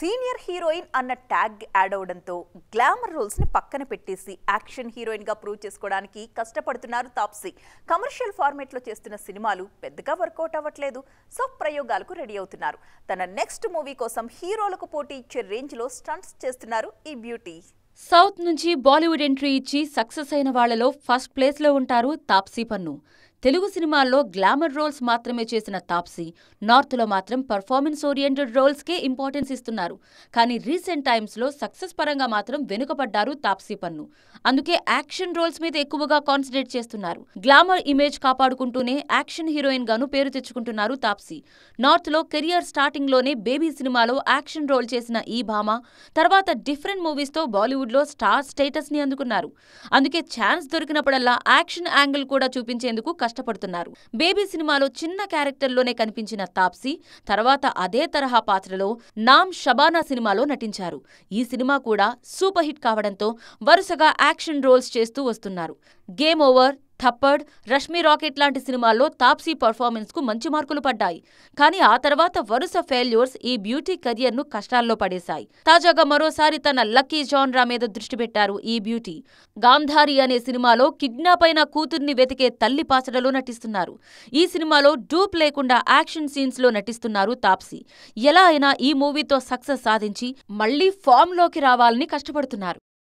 senior heroine అన్న tag add అవడంతో glamour రోల్స్ని పక్కన పెట్టేసి యాక్షన్ హీరోయిన్గా ప్రూవ్ చేసుకోవడానికి కష్టపడుతున్నారు తాప్సీ కమర్షియల్ ఫార్మేట్లో చేస్తున్న సినిమాలు పెద్దగా వర్కౌట్ అవ్వట్లేదు సో ప్రయోగాలకు రెడీ అవుతున్నారు తన నెక్స్ట్ మూవీ కోసం హీరోలకు పోటీ ఇచ్చే రేంజ్లో స్టంట్స్ చేస్తున్నారు ఈ బ్యూటీ సౌత్ నుంచి బాలీవుడ్ ఎంట్రీ ఇచ్చి సక్సెస్ అయిన వాళ్లలో ఫస్ట్ ప్లేస్లో ఉంటారు తాప్సీ పన్ను తెలుగు సినిమాల్లో గ్లామర్ రోల్స్ మాత్రమే చేసిన తాప్సీ నార్త్లో మాత్రం పర్ఫార్మెన్స్ ఓరియంటెడ్ రోల్స్కే ఇంపార్టెన్స్ ఇస్తున్నారు కానీ రీసెంట్ టైమ్స్లో సక్సెస్ పరంగా మాత్రం వెనుకబడ్డారు తాప్సీ పన్ను అందుకే యాక్షన్ రోల్స్ మీద ఎక్కువగా కాన్సన్ట్రేట్ చేస్తున్నారు గ్లామర్ ఇమేజ్ కాపాడుకుంటూనే యాక్షన్ హీరోయిన్ గాను పేరు తెచ్చుకుంటున్నారు తాప్సీ నార్త్లో కెరియర్ స్టార్టింగ్లోనే బేబీ సినిమాలో యాక్షన్ రోల్ చేసిన ఈ భామ తర్వాత డిఫరెంట్ మూవీస్తో బాలీవుడ్లో స్టార్ స్టేటస్ని అందుకున్నారు అందుకే ఛాన్స్ దొరికినప్పుడల్లా యాక్షన్ యాంగిల్ కూడా చూపించేందుకు కష్టపడుతున్నారు బేబీ సినిమాలో చిన్న క్యారెక్టర్లోనే కనిపించిన తాప్సీ తర్వాత అదే తరహా పాత్రలో నామ్ షబానా సినిమాలో నటించారు ఈ సినిమా కూడా సూపర్ హిట్ కావడంతో వరుసగా యాక్షన్ రోల్స్ చేస్తూ వస్తున్నారు game over Thappad Rashmi rocket లాంటి సినిమాల్లో తాప్సీ పర్ఫార్మెన్స్కు మంచి మార్కులు పడ్డాయి కానీ ఆ తర్వాత వరుస ఫెయిల్యూర్స్ ఈ బ్యూటీ కెరియర్ను కష్టాల్లో పడేశాయి తాజాగా మరోసారి తన లక్కీ జాన్రా మీద దృష్టి పెట్టారు ఈ బ్యూటీ గాంధారి అనే సినిమాలో కిడ్నాప్ అయిన కూతుర్ని వెతికే తల్లి పాసడలో నటిస్తున్నారు ఈ సినిమాలో డూప్ లేకుండా యాక్షన్ సీన్స్లో నటిస్తున్నారు తాప్సీ ఎలా అయినా ఈ మూవీతో సక్సెస్ సాధించి మళ్లీ ఫామ్లోకి రావాలని కష్టపడుతున్నారు